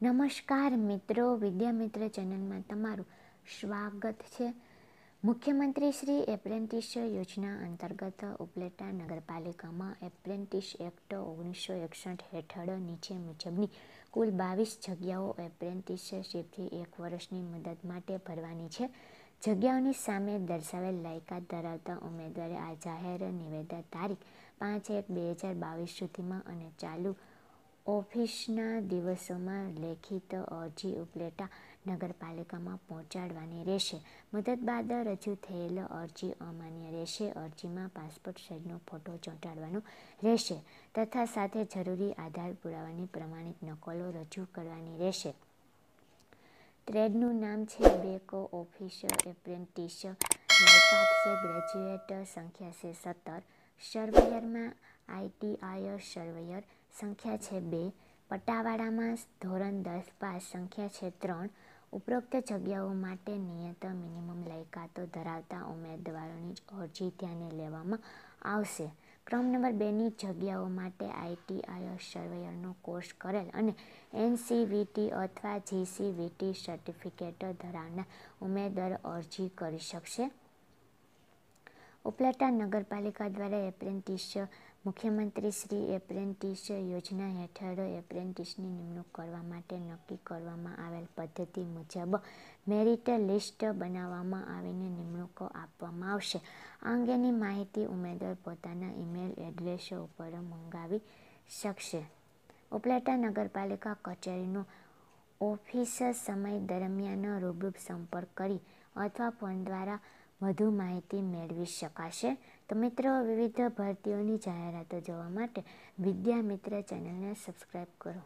નમસ્કાર મિત્રો વિદ્યામિત્ર ચેનલમાં તમારું સ્વાગત છે મુખ્યમંત્રી શ્રી એપ્રેન્ટિસ યોજના અંતર્ગત ઉપલેટા નગરપાલિકામાં એપ્રેન્ટિસ એક્ટ ઓગણીસો એકસઠ હેઠળ નીચે મુજબની કુલ બાવીસ જગ્યાઓ એપ્રેન્ટિસશીપથી એક વર્ષની મદદ માટે ભરવાની છે જગ્યાઓની સામે દર્શાવેલ લાયકાત ધરાવતા ઉમેદવારે આ જાહેર નિવેદન તારીખ પાંચ એક બે હજાર બાવીસ સુધીમાં અને ચાલુ ઓફિસના દિવસોમાં લેખિત અરજી ઉપલેટા નગરપાલિકામાં પહોંચાડવાની રહેશે મુદત બાદ રજૂ થયેલ અરજી અમાન્ય રહેશે અરજીમાં પાસપોર્ટ સાઇઝનો ફોટો ચોંટાડવાનો રહેશે તથા સાથે જરૂરી આધાર પુરાવાની પ્રમાણિત નકલો રજૂ કરવાની રહેશે ટ્રેડનું નામ છે બેકો ઓફિસ એપ્રેન્ટિસ લાયકાત છે ગ્રેજ્યુએટ સંખ્યા છે સત્તર સર્વેયરમાં આઈટીઆઈ સર્વેયર સંખ્યા છે બે પટ્ટાવાળામાં ધોરણ દસ પાસ સંખ્યા છે ત્રણ ઉપરોક્ત જગ્યાઓ માટે નિયત મિનિમમ લાયકાતો ધરાવતા ઉમેદવારોની અરજી ધ્યાને લેવામાં આવશે ક્રમ નંબર બેની જગ્યાઓ માટે આઈટીઆઈ સર્વેયરનો કોર્સ કરેલ અને એનસીવીટી અથવા જીસીવીટી સર્ટિફિકેટ ધરાવનાર ઉમેદવાર અરજી કરી શકશે ઉપલેટા નગરપાલિકા દ્વારા એપ્રેન્ટિસ મુખ્યમંત્રી શ્રી એપ્રેન્ટિસ યોજના હેઠળ એપ્રેન્ટિસની નિમણૂક કરવા માટે નક્કી કરવામાં આવેલ પદ્ધતિ મુજબ મેરિટ લિસ્ટ બનાવવામાં આવીને નિમણૂકો આપવામાં આવશે આ અંગેની માહિતી ઉમેદવાર પોતાના ઈમેલ એડ્રેસ ઉપર મંગાવી શકશે ઉપલેટા નગરપાલિકા કચેરીનો ઓફિસ સમય દરમિયાન રૂબરૂ સંપર્ક કરી અથવા ફોન દ્વારા વધુ માહિતી મેળવી શકાશે તો મિત્રો વિવિધ ભરતીઓની જાહેરાતો જોવા માટે વિદ્યા મિત્ર ચેનલને સબસ્ક્રાઈબ કરો